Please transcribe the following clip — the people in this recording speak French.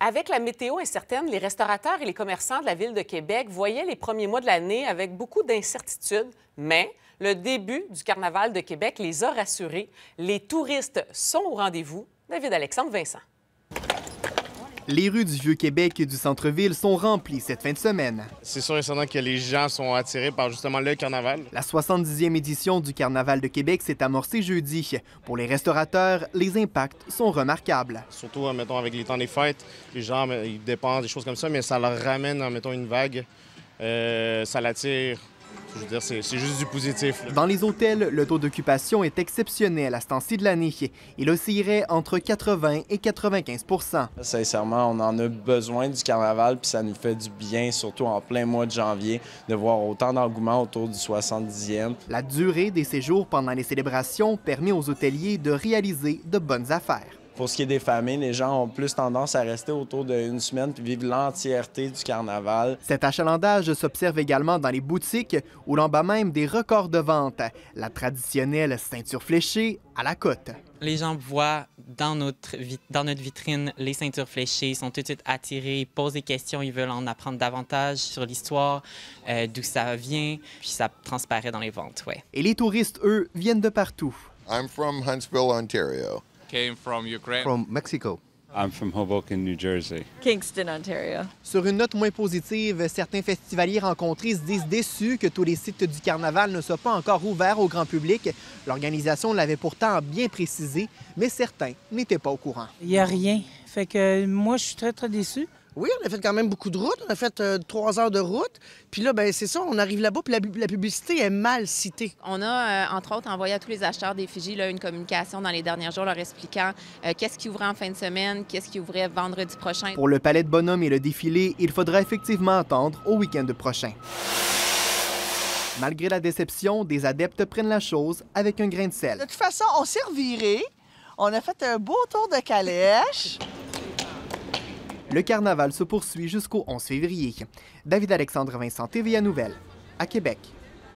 Avec la météo incertaine, les restaurateurs et les commerçants de la ville de Québec voyaient les premiers mois de l'année avec beaucoup d'incertitude. mais le début du carnaval de Québec les a rassurés. Les touristes sont au rendez-vous. David Alexandre Vincent. Les rues du Vieux-Québec et du centre-ville sont remplies cette fin de semaine. C'est sûr et certain que les gens sont attirés par justement le carnaval. La 70e édition du Carnaval de Québec s'est amorcée jeudi. Pour les restaurateurs, les impacts sont remarquables. Surtout, euh, mettons, avec les temps des fêtes, les gens, euh, ils dépensent des choses comme ça, mais ça leur ramène, euh, mettons, une vague. ça l'attire dire, c'est juste du positif. Dans les hôtels, le taux d'occupation est exceptionnel à ce temps-ci de l'année. Il oscillerait entre 80 et 95 Sincèrement, on en a besoin du carnaval, puis ça nous fait du bien, surtout en plein mois de janvier, de voir autant d'engouement autour du 70e. La durée des séjours pendant les célébrations permet aux hôteliers de réaliser de bonnes affaires. Pour ce qui est des familles, les gens ont plus tendance à rester autour d'une semaine puis vivre l'entièreté du carnaval. Cet achalandage s'observe également dans les boutiques où l'on bat même des records de vente. La traditionnelle ceinture fléchée à la côte. Les gens voient dans notre, dans notre vitrine les ceintures fléchées, sont tout de suite attirés, posent des questions, ils veulent en apprendre davantage sur l'histoire, euh, d'où ça vient, puis ça transparaît dans les ventes, ouais. Et les touristes, eux, viennent de partout. I'm from Huntsville, Ontario from Mexico. Hoboken, New Jersey. Kingston, Ontario. Sur une note moins positive, certains festivaliers rencontrés se disent déçus que tous les sites du carnaval ne soient pas encore ouverts au grand public. L'organisation l'avait pourtant bien précisé, mais certains n'étaient pas au courant. Il n'y a rien. Fait que moi, je suis très, très déçu. Oui, on a fait quand même beaucoup de route. On a fait euh, trois heures de route. Puis là, ben c'est ça, on arrive là-bas, puis la, publicité est mal citée. On a, euh, entre autres, envoyé à tous les acheteurs des Fiji là, une communication dans les derniers jours leur expliquant euh, qu'est-ce qui ouvrait en fin de semaine, qu'est-ce qui ouvrait vendredi prochain. Pour le Palais de Bonhomme et le défilé, il faudra effectivement attendre au week-end prochain. Malgré la déception, des adeptes prennent la chose avec un grain de sel. De toute façon, on s'est On a fait un beau tour de calèche. Le carnaval se poursuit jusqu'au 11 février. David Alexandre Vincent, TVA Nouvelle, à Québec.